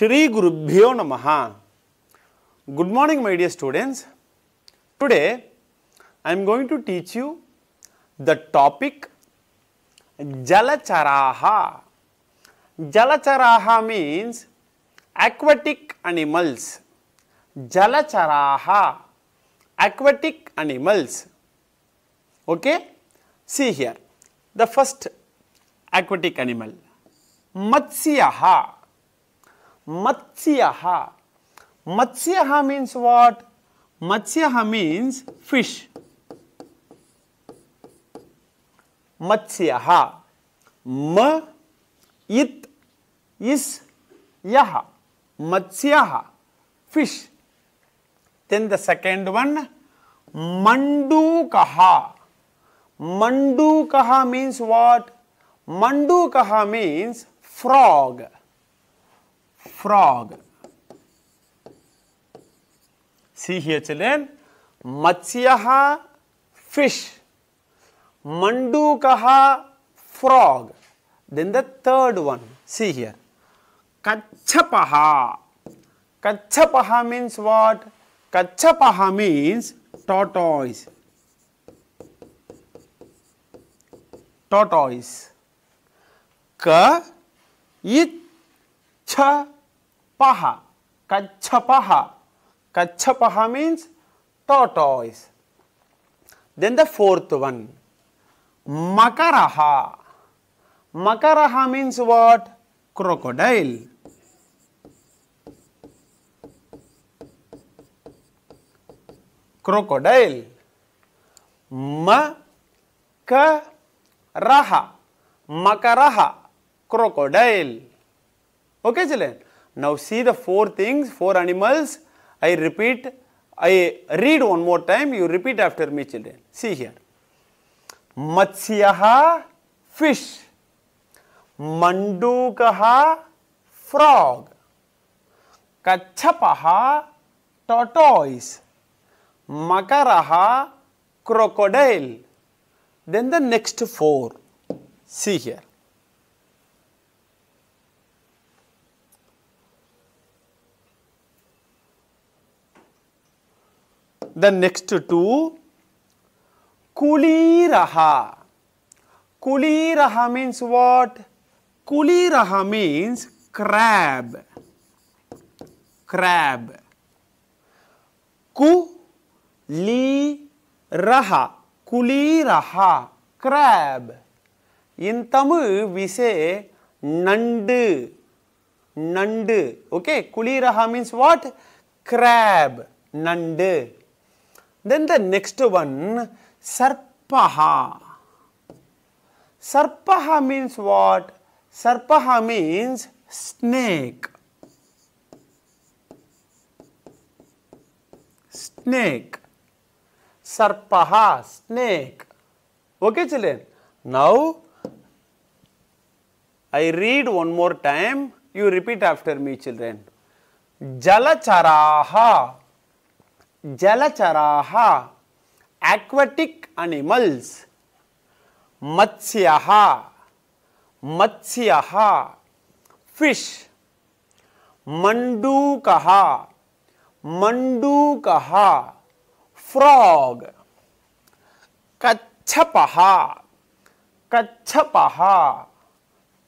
श्री गुरुभ्यो नम good morning my dear students today I am going to teach you the topic जलचराहा जलचराहा means aquatic animals जलचराहा aquatic animals okay see here the first aquatic animal मत्स्य मत्स्य मत्स्य means what मत्स्य means fish मत्स्य म इत इस मत्स्य fish then the second one मंडूक मंडूक मीन्स वॉट मंडूक means frog frog. See here children, Matsyaha fish, Mandukaha frog. Then the third one, see here, Kachapaha. Kachapaha means what? Kachapaha means tortoise. Tortoise. Ka it paha Kachapaha. Kachapaha means tortoise. Then the fourth one, Makaraha. Makaraha means what? Crocodile. Crocodile. Makaraha. Makaraha. Crocodile. Okay, children. Now see the four things, four animals. I repeat, I read one more time. You repeat after me, children. See here. Matsyaha, fish. Mandukaha, frog. Kachapaha, tortoise. Makaraha, crocodile. Then the next four. See here. The next two, Kuli Raha. Kuli Raha means what? Kuli Raha means crab. Crab. Ku Li Raha. Kuli Raha. Crab. In Tamil, we say Nandu. Nandu. Okay. Kuli Raha means what? Crab. Nandu. Then the next one, Sarpaha. Sarpaha means what? Sarpaha means snake. Snake. Sarpaha, snake. Okay, children. Now, I read one more time. You repeat after me, children. Jalacharaha. जलचराः aquatic animals मत्स्याः मत्स्याः fish मंडूकः मंडूकः frog कच्छपः कच्छपः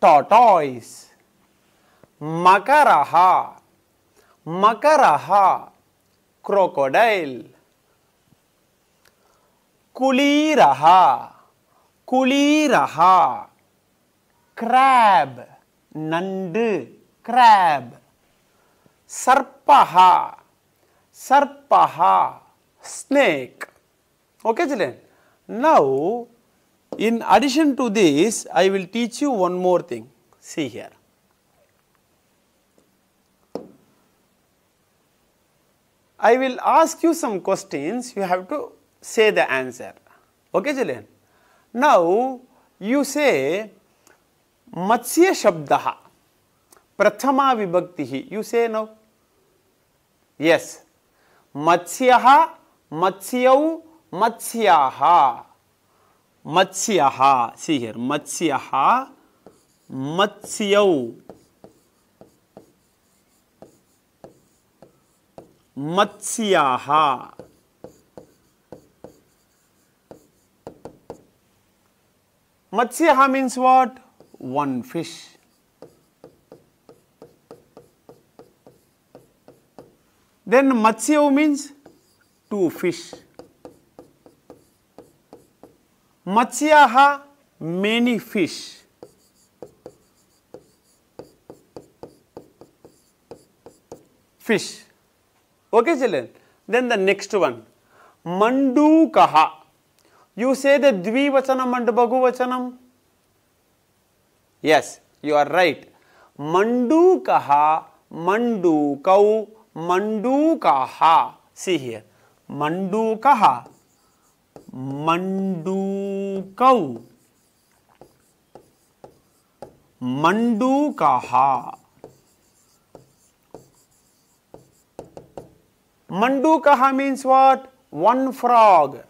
tortoise मकरः मकरः crocodile kuliraha kuliraha crab nandu, crab sarpaha sarpaha snake okay children now in addition to this i will teach you one more thing see here I will ask you some questions, you have to say the answer. Okay, children? Now, you say, Matsya Shabdaha, Prathama Vibhaktihi. You say now. Yes. Matsyaha, Matsyau, Matsyaha. Matsyaha. See here. Matsyaha, Matsyau. मत्स्या मत्स्या means what one fish then मत्स्य means two fish मत्स्या many fish fish Okay, children. Then the next one, Mandukaha. You say the Dvivachanam and Bhaguvachanam. Yes, you are right. Mandukaha, Mandukau, Mandukaha. See here, Mandukaha, Mandukau, Mandukaha. Mandukaha means what? One frog.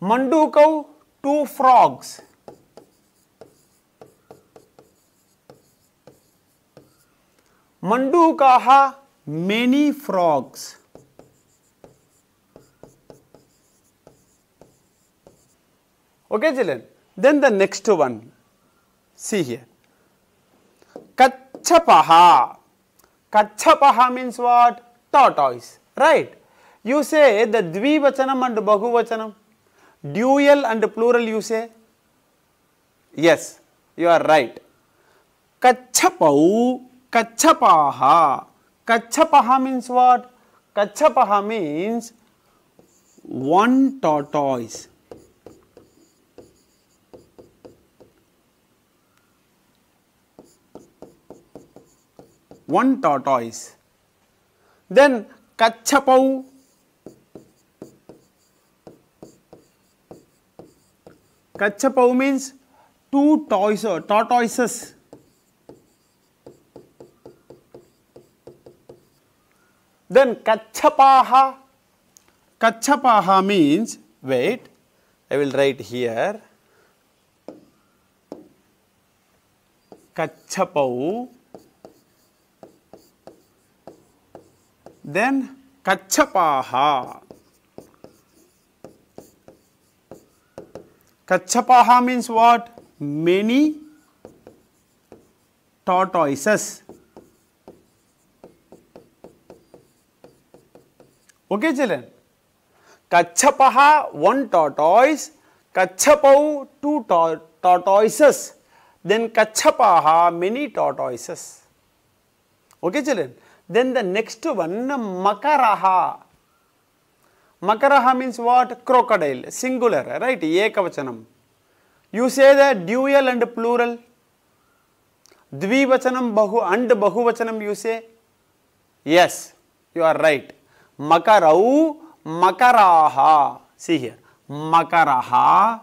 Mandukau, two frogs. Mandukaha, many frogs. Okay, children. Then the next one. See here. Kachapaha. Kachapaha means what? Tortoise, right? You say the Dvivachanam and Bahuvachanam. Dual and plural you say? Yes, you are right. Kachapau, Kachapaha. Kachapaha means what? Kachapaha means one tortoise. one tortoise. Then Kachapau Kachapau means two toys or uh, tortoises. Then Kachapaha. Kachapaha means, wait, I will write here. Kachapau Then kachapaha. Kachapaha means what? Many tortoises. Okay children. Kachapaha one tortoise, Kachapau two tortoises, then Kachapaha many tortoises. Okay children. Then the next one, Makaraha. Makaraha means what? Crocodile, singular, right? Ekavachanam. You say the dual and plural. Dvivachanam bahu and bahuvachanam you say. Yes, you are right. Makarau, makaraha. See here. Makaraha,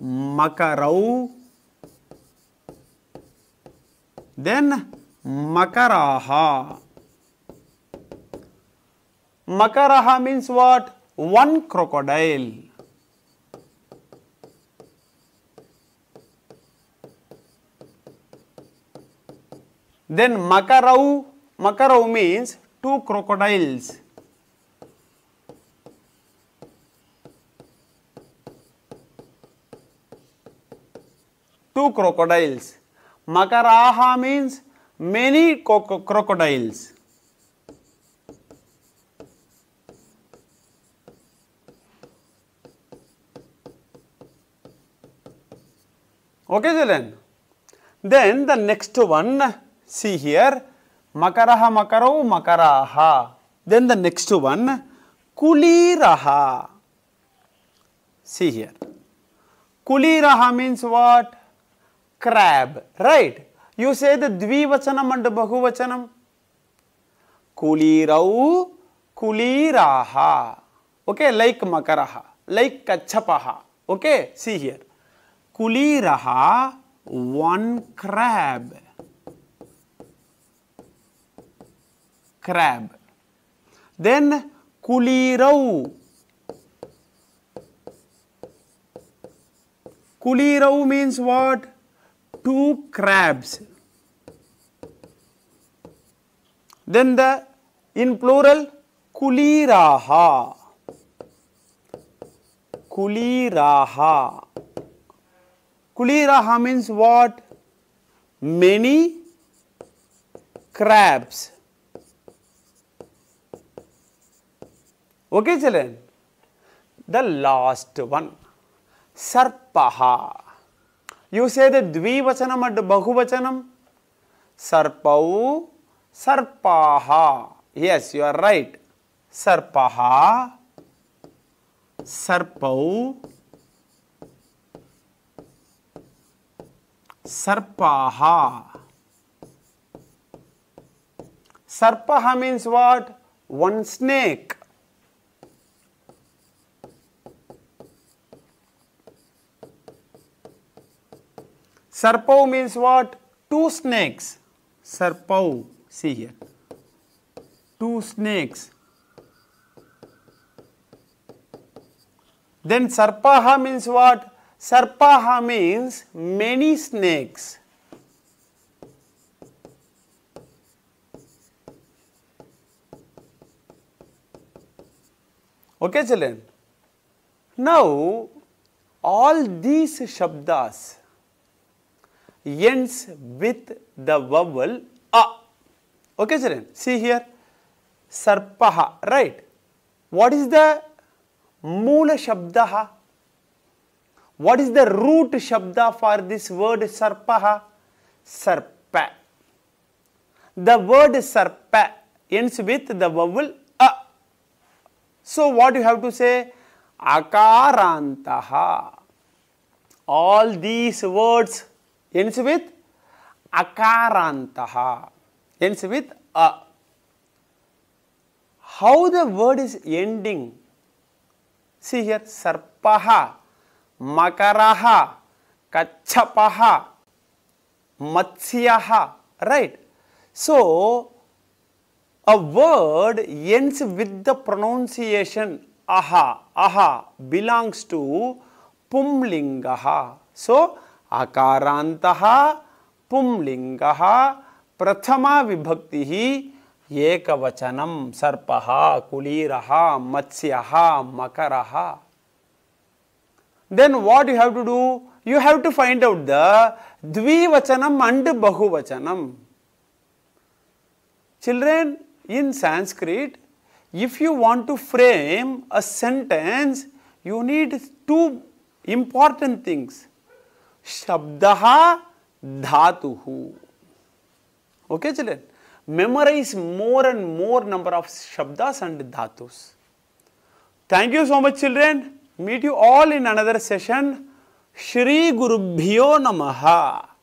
makarau. Then makaraha. Makaraha means what? One crocodile. Then Makarau, Makarau means two crocodiles. Two crocodiles. Makaraha means many crocodiles. Okay, children. Then the next one, see here, makaraha makarau makaraha. Then the next one, kuliraha. See here. Kuliraha means what? Crab, right? You say the dvivachanam and bahuvachanam. Kulirau, kuliraha. Okay, like makaraha, like kachapaha. Okay, see here. Kuli raha, one crab. Crab. Then kulirau. Kulirau means what? Two crabs. Then the in plural kuliraha. Kuliraha. Kuliraha means what? Many crabs. Okay, children. The last one, Sarpaha. You say the Dvivachanam and Bahuvachanam. Sarpau, Sarpaha. Yes, you are right. Sarpaha, Sarpau, Sarpaha. Sarpaha means what? One snake. Sarpau means what? Two snakes. Sarpau. See here. Two snakes. Then Sarpaha means what? Sarpaha means many snakes. Okay, children. Now, all these shabdas ends with the vowel a. Okay, children. See here, sarpaha, right? What is the mula shabdaha? What is the root shabda for this word sarpaha? Sarpa. The word sarpa ends with the vowel a. So what you have to say? Akarantaha. All these words ends with akarantaha. Ends with a. How the word is ending? See here, sarpaha मकर कच्छप मत्स्य right so a word ends with the pronunciation uh uh belongs to पुंलिंग so अकारात पुंलिंग प्रथमा विभक्ति एक वचनम सर्प कुर मत्स्य मकर then what you have to do? You have to find out the Dvivachanam and Bahuvachanam. Children, in Sanskrit, if you want to frame a sentence, you need two important things. Shabdaha Dhatuhu. Okay, children? Memorize more and more number of Shabdas and Dhatus. Thank you so much, children. Meet you all in another session. Shri Gurubhyo Namaha.